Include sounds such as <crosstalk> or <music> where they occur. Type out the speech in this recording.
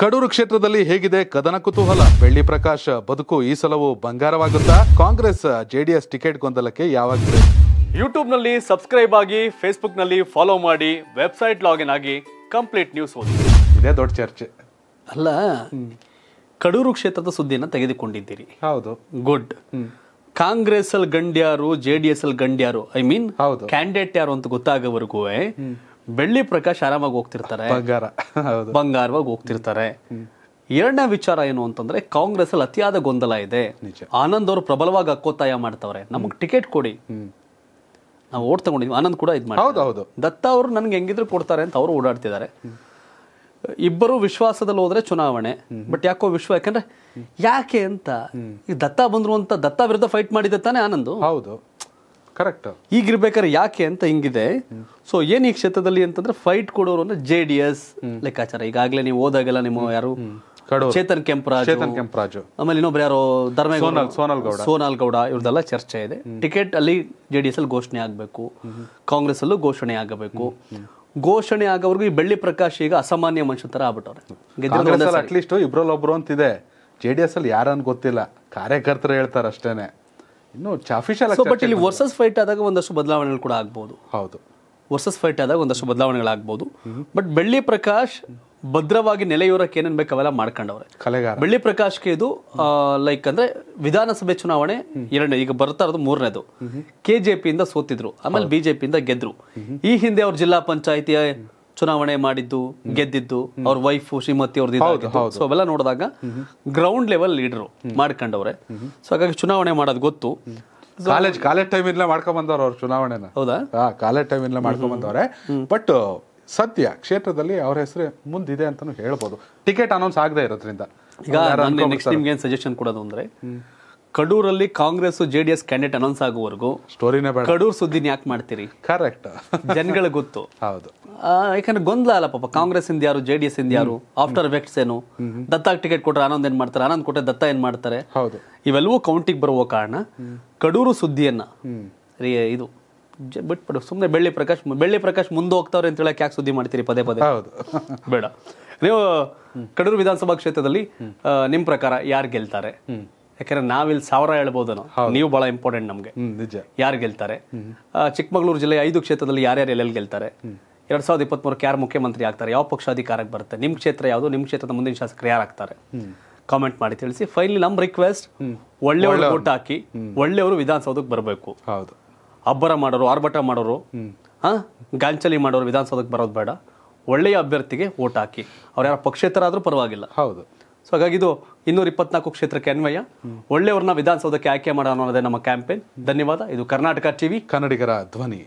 ಕಡೂರು ಕ್ಷೇತ್ರದಲ್ಲಿ ಹೇಗಿದೆ ಕದನ ಕುತೂಹಲ ಬೆಳ್ಳಿ ಪ್ರಕಾಶ್ ಬದುಕು ಈ ಸಲವು ಬಂಗಾರವಾಗುತ್ತಾ ಕಾಂಗ್ರೆಸ್ ಜೆಡಿಎಸ್ ಟಿಕೆಟ್ ಗೊಂದಲಕ್ಕೆ ಯಾವಾಗಿದೆ ನಲ್ಲಿ ಸಬ್ಸ್ಕ್ರೈಬ್ ಆಗಿ ನಲ್ಲಿ ಫಾಲೋ ಮಾಡಿ ವೆಬ್ಸೈಟ್ ಲಾಗಿನ್ ಆಗಿ ಕಂಪ್ಲೀಟ್ ನ್ಯೂಸ್ ಓದಿ ಇದೇ ದೊಡ್ಡ ಚರ್ಚೆ ಅಲ್ಲ ಕಡೂರು ಕ್ಷೇತ್ರದ ಸುದ್ದಿಯನ್ನು ತೆಗೆದುಕೊಂಡಿದ್ದೀರಿ ಹೌದು ಗುಡ್ ಕಾಂಗ್ರೆಸ್ ಅಲ್ಲಿ ಗಂಡ್ಯಾರು ಜೆ ಡಿ ಎಸ್ ಅಲ್ಲಿ ಗಂಡ್ಯಾರು ಐ ಮೀನ್ ಹೌದು ಕ್ಯಾಂಡಿಡೇಟ್ ಯಾರು ಅಂತ ಗೊತ್ತಾಗೋವರೆಗೂ ಬೆಳ್ಳಿ ಪ್ರಕಾಶ್ ಆರಾಮಾಗಿ ಹೋಗ್ತಿರ್ತಾರೆ ಬಂಗಾರ ಬಂಗಾರವಾಗಿ ಹೋಗ್ತಿರ್ತಾರೆ ಎರಡನೇ ವಿಚಾರ ಏನು ಅಂತಂದ್ರೆ ಕಾಂಗ್ರೆಸ್ ಅಲ್ಲಿ ಅತಿಯಾದ ಗೊಂದಲ ಇದೆ ಆನಂದ್ ಅವರು ಪ್ರಬಲವಾಗಿ ಹಕ್ಕೋತಾಯ ಮಾಡ್ತವ್ರೆ ನಮಗೆ ಟಿಕೆಟ್ ಕೊಡಿ ನಾವು ಓಟ್ ತಗೊಂಡಿದ್ವಿ ಆನಂದ್ ಕೂಡ ಇದ್ ಮಾಡಿ ಹೌದು ದತ್ತ ಅವರು ನನ್ಗೆ ಹೆಂಗಿದ್ರು ಕೊಡ್ತಾರೆ ಅಂತ ಅವರು ಓಡಾಡ್ತಿದ್ದಾರೆ ಇಬ್ಬರು ವಿಶ್ವಾಸದಲ್ಲಿ ಹೋದ್ರೆ ಚುನಾವಣೆ ಬಟ್ ಯಾಕೋ ವಿಶ್ವ ಯಾಕಂದ್ರೆ ಯಾಕೆ ಅಂತ ಈ ದತ್ತ ಬಂದ್ರು ಅಂತ ದತ್ತ ವಿರುದ್ಧ ಫೈಟ್ ಮಾಡಿದೆ ತಾನೇ ಆನಂದ್ ಹೌದು ಕರೆಕ್ಟ್ ಈಗಿರ್ಬೇಕಾದ್ರೆ ಯಾಕೆ ಅಂತ ಹಿಂಗಿದೆ ಸೊ ಏನ್ ಈ ಕ್ಷೇತ್ರದಲ್ಲಿ ಅಂತಂದ್ರೆ ಫೈಟ್ ಕೊಡೋರು ಅಂದ್ರೆ ಜೆ ಡಿ ಎಸ್ ಲೆಕ್ಕಾಚಾರ ಈಗಾಗಲೇ ನೀವು ಹೋದಾಗೆಲ್ಲ ನಿಮ್ಮ ಯಾರು ಚೇತನ್ ಕೆಂಪರಾಜ್ ಚೇತನ್ ಕೆಂಪರಾಜ್ ಆಮೇಲೆ ಇನ್ನೊಬ್ರು ಯಾರು ಧರ್ಮೇಗೌಡ ಸೋನಾಲ್ ಗೌಡ ಸೋನಾಲ್ ಗೌಡ ಇವ್ರದೆಲ್ಲ ಚರ್ಚೆ ಇದೆ ಟಿಕೆಟ್ ಅಲ್ಲಿ ಜೆ ಡಿ ಎಸ್ ಅಲ್ಲಿ ಘೋಷಣೆ ಆಗಬೇಕು ಕಾಂಗ್ರೆಸ್ ಅಲ್ಲೂ ಘೋಷಣೆ ಆಗಬೇಕು ಘೋಷಣೆ ಆಗೋವರೆಗೂ ಈ ಬೆಳ್ಳಿ ಪ್ರಕಾಶ್ ಈಗ ಅಸಾಮಾನ್ಯ ಮನುಷ್ಯ ತರ ಆಗ್ಬಿಟ್ಟವ್ರೆ ಅಟ್ಲೀಸ್ಟ್ ಇಬ್ರಲ್ಲೊಬ್ರು ಅಂತಿದೆ ಜೆ ಡಿ ಎಸ್ ಅಲ್ಲಿ ಯಾರು ಗೊತ್ತಿಲ್ಲ ಕಾರ್ಯಕರ್ತರು ಹೇಳ್ತಾರೆ ಅಷ್ಟೇನೆ ಇನ್ನು ಅಫಿಷಿಯಲ್ ಬಟ್ ಇಲ್ಲಿ ವರ್ಸಸ್ ಫೈಟ್ ಆದಾಗ ಒಂದಷ್ಟು ಬದಲಾವಣೆಗಳು ಕೂಡ ಆಗ್ಬೋದು ಹೌದು ವರ್ಸಸ್ ಫೈಟ್ ಆದಾಗ ಒಂದಷ್ಟು ಬದಲಾವಣೆಗಳಾಗ್ಬೋದು ಬಟ್ ಬೆಳ್ಳಿ ಪ್ರಕಾಶ್ ಭದ್ರವಾಗಿ ನೆಲೆಯೂರಕ್ಕೆ ಏನೇನು ಬೇಕು ಅವೆಲ್ಲ ಮಾಡ್ಕೊಂಡವ್ರೆ ಬೆಳ್ಳಿ ಪ್ರಕಾಶ್ಗೆ ಇದು ಲೈಕ್ ಅಂದ್ರೆ ವಿಧಾನಸಭೆ ಚುನಾವಣೆ ಎರಡನೇ ಈಗ ಬರ್ತಾ ಇರೋದು ಮೂರನೇದು ಕೆಜೆಪಿಯಿಂದ ಸೋತಿದ್ರು ಆಮೇಲೆ ಬಿಜೆಪಿಯಿಂದ ಗೆದ್ರು ಈ ಹಿಂದೆ ಅವ್ರ ಜಿಲ್ಲಾ ಪಂಚಾಯತಿ ಚುನಾವಣೆ ಮಾಡಿದ್ದು ಗೆದ್ದಿದ್ದು ಅವ್ರ ವೈಫ್ ಶ್ರೀಮತಿ ಅವ್ರದ್ದು ಸೊ ಅವೆಲ್ಲ ನೋಡಿದಾಗ ಗ್ರೌಂಡ್ ಲೆವೆಲ್ ಲೀಡರ್ ಮಾಡ್ಕೊಂಡವ್ರೆ ಸೊ ಹಾಗಾಗಿ ಚುನಾವಣೆ ಮಾಡೋದು ಗೊತ್ತು ಕಾಲೇಜ್ ಕಾಲೇಜ್ ಟೈಮ್ ಇಂದಲೇ ಮಾಡ್ಕೊಂಡ್ ಅವ್ರ ಚುನಾವಣೆನ ಹೌದಾ ಕಾಲೇಜ್ ಟೈಮ್ ಇಂದಲೇ ಬಟ್ ಸದ್ಯ ಕ್ಷೇತ್ರದಲ್ಲಿ ಅವ್ರ ಹೆಸರು ಮುಂದಿದೆ ಅಂತಾನು ಹೇಳ್ಬೋದು ಟಿಕೆಟ್ ಅನೌನ್ಸ್ ಆಗದೆ ಇರೋದ್ರಿಂದ ಈಗ ನೆಕ್ಸ್ಟ್ ನಿಮ್ಗೆ ಏನು ಸಜೆಷನ್ ಕೊಡೋದು ಅಂದ್ರೆ ಕಡೂರಲ್ಲಿ ಕಾಂಗ್ರೆಸ್ ಜೆ ಡಿ ಎಸ್ ಕ್ಯಾಂಡಿಡೇಟ್ ಅನೌನ್ಸ್ ಆಗುವವರೆಗೂ ಸ್ಟೋರಿನೇ ಕಡೂರ್ ಸುದ್ದಿನ ಯಾಕೆ ಮಾಡ್ತೀರಿ ಕರೆಕ್ಟ್ ಜನಗಳಿಗೆ ಗೊತ್ತು ಹೌದು ಯಾಕಂದ್ರೆ ಗೊಂದಲ ಅಲ್ಲ ಪಾಪ ಕಾಂಗ್ರೆಸ್ ಇಂದ ಯಾರು ಜೆ ಡಿ ಎಸ್ ಇಂದ ಯಾರು ಆಫ್ಟರ್ ಎಫೆಕ್ಟ್ಸ್ ಏನು ದತ್ತಾಗ್ ಟಿಕೆಟ್ ಕೊಟ್ರೆ ಆನಂದ್ ಏನ್ ಮಾಡ್ತಾರೆ ಆನಂದ್ ಕೊಟ್ಟರೆ ದತ್ತ ಏನ್ ಮಾಡ್ತಾರೆ ಇವೆಲ್ಲವೂ ಕೌಂಟಿಗೆ ಬರುವ ಕಾರಣ ಕಡೂರು ಸುದ್ದಿಯನ್ನ ಇದು ಬಿಟ್ಬಿಡು ಸುಮ್ಮನೆ ಬೆಳ್ಳಿ ಪ್ರಕಾಶ್ ಬೆಳ್ಳಿ ಪ್ರಕಾಶ್ ಮುಂದೆ ಹೋಗ್ತಾವ್ರೆ ಅಂತ ಹೇಳಕ್ ಯಾಕೆ ಸುದ್ದಿ ಮಾಡ್ತೀರಿ ಪದೇ ಪದೇ <laughs> ಬೇಡ ನೀವು ಕಡೂರು ವಿಧಾನಸಭಾ ಕ್ಷೇತ್ರದಲ್ಲಿ ನಿಮ್ಮ ಪ್ರಕಾರ ಯಾರು ಗೆಲ್ತಾರೆ ಯಾಕಂದ್ರೆ ನಾವಿಲ್ಲಿ ಸಾವಿರ ಹೇಳ್ಬೋದು ನೀವು ಬಹಳ ಇಂಪಾರ್ಟೆಂಟ್ ನಮಗೆ ಯಾರು ಗೆಲ್ತಾರೆ ಚಿಕ್ಕಮಗಳೂರು ಜಿಲ್ಲೆ ಐದು ಕ್ಷೇತ್ರದಲ್ಲಿ ಯಾರ್ಯಾರು ಎಲ್ಲೆಲ್ಲಿ ಗೆಲ್ತಾರೆ ಎರಡ್ ಸಾವಿರದ ಮೂರಕ್ಕೆ ಯಾರು ಮುಖ್ಯಮಂತ್ರಿ ಆಗ್ತಾರೆ ಯಾವ ಪಕ್ಷ ಅಧಿಕಾರಕ್ಕೆ ಬರುತ್ತೆ ನಿಮ್ಮ ಕ್ಷೇತ್ರ ಯಾವುದು ನಿಮ್ಮ ಕ್ಷೇತ್ರದ ಮುಂದಿನ ಶಾಸಕರು ಯಾರಾಗ್ತಾರೆ ಕಾಮೆಂಟ್ ಮಾಡಿ ತಿಳಿಸಿ ಫೈನಲಿ ನಮ್ಮ ರಿಕ್ವೆಸ್ಟ್ ಒಳ್ಳೆಯವರು ಓಟ್ ಹಾಕಿ ಒಳ್ಳೆಯವರು ವಿಧಾನಸೌಧಕ್ಕೆ ಬರಬೇಕು ಹೌದು ಅಬ್ಬರ ಮಾಡೋರು ಆರ್ಭಟ ಮಾಡೋರು ಹಾಂ ಗಾಂಚಲಿ ಮಾಡೋರು ವಿಧಾನಸೌಧಕ್ಕೆ ಬರೋದು ಬೇಡ ಒಳ್ಳೆಯ ಅಭ್ಯರ್ಥಿಗೆ ಓಟ್ ಹಾಕಿ ಅವ್ರು ಯಾರ ಪಕ್ಷೇತರ ಆದರೂ ಪರವಾಗಿಲ್ಲ ಹೌದು ಸೊ ಹಾಗಾಗಿ ಇದು ಇನ್ನೂರ ಇಪ್ಪತ್ನಾಲ್ಕು ಕ್ಷೇತ್ರಕ್ಕೆ ಅನ್ವಯ ಒಳ್ಳೆಯವ್ರನ್ನ ವಿಧಾನಸೌಧಕ್ಕೆ ಆಯ್ಕೆ ಮಾಡೋಣ ಅನ್ನೋದೇ ನಮ್ಮ ಕ್ಯಾಂಪೇನ್ ಧನ್ಯವಾದ ಇದು ಕರ್ನಾಟಕ ಟಿವಿ ಕನ್ನಡಿಗರ ಧ್ವನಿ